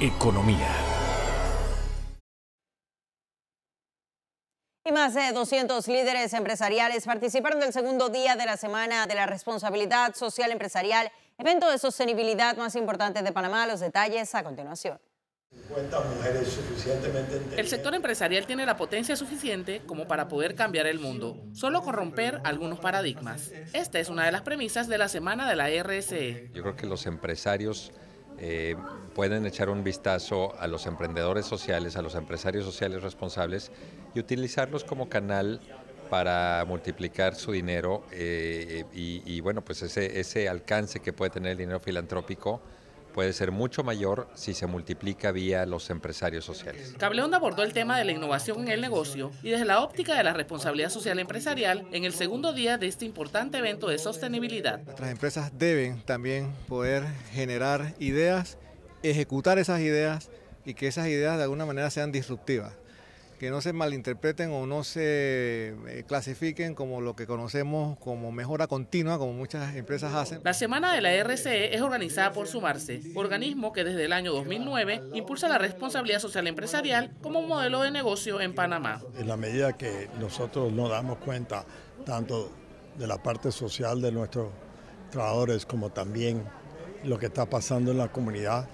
Economía. Y más de 200 líderes empresariales participaron del segundo día de la Semana de la Responsabilidad Social Empresarial, evento de sostenibilidad más importante de Panamá. Los detalles a continuación. el sector empresarial tiene la potencia suficiente como para poder cambiar el mundo, solo corromper algunos paradigmas. Esta es una de las premisas de la Semana de la RSE. Yo creo que los empresarios eh, pueden echar un vistazo a los emprendedores sociales, a los empresarios sociales responsables y utilizarlos como canal para multiplicar su dinero eh, y, y, bueno, pues ese, ese alcance que puede tener el dinero filantrópico puede ser mucho mayor si se multiplica vía los empresarios sociales. Cableonda abordó el tema de la innovación en el negocio y desde la óptica de la responsabilidad social empresarial en el segundo día de este importante evento de sostenibilidad. Nuestras empresas deben también poder generar ideas, ejecutar esas ideas y que esas ideas de alguna manera sean disruptivas que no se malinterpreten o no se eh, clasifiquen como lo que conocemos como mejora continua, como muchas empresas hacen. La Semana de la RCE es organizada por Sumarse, organismo que desde el año 2009 impulsa la responsabilidad social empresarial como modelo de negocio en Panamá. En la medida que nosotros nos damos cuenta tanto de la parte social de nuestros trabajadores como también lo que está pasando en la comunidad,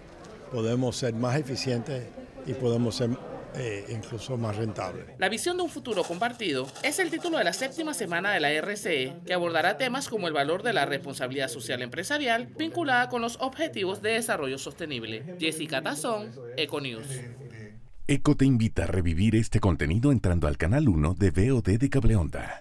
podemos ser más eficientes y podemos ser eh, incluso más rentable. La visión de un futuro compartido es el título de la séptima semana de la RCE, que abordará temas como el valor de la responsabilidad social empresarial vinculada con los objetivos de desarrollo sostenible. Jessica Tazón, Econews. Eco te invita a revivir este contenido entrando al canal 1 de VOD de Cableonda.